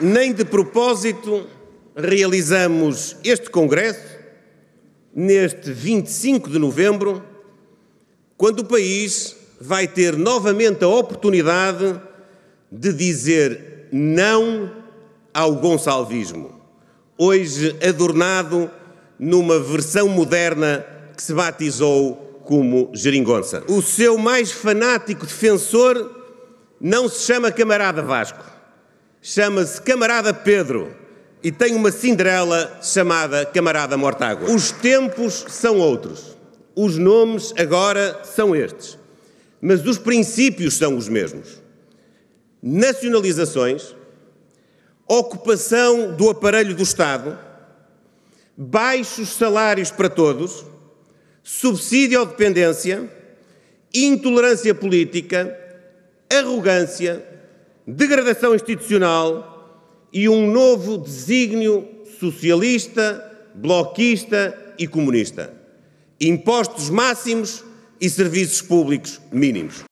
Nem de propósito realizamos este Congresso neste 25 de novembro, quando o país vai ter novamente a oportunidade de dizer não ao gonçalvismo, hoje adornado numa versão moderna que se batizou como geringonça. O seu mais fanático defensor não se chama camarada Vasco chama-se Camarada Pedro e tem uma Cinderela chamada Camarada Mortágua. Os tempos são outros, os nomes agora são estes, mas os princípios são os mesmos. Nacionalizações, ocupação do aparelho do Estado, baixos salários para todos, subsídio à dependência, intolerância política, arrogância, degradação institucional e um novo desígnio socialista, bloquista e comunista. Impostos máximos e serviços públicos mínimos.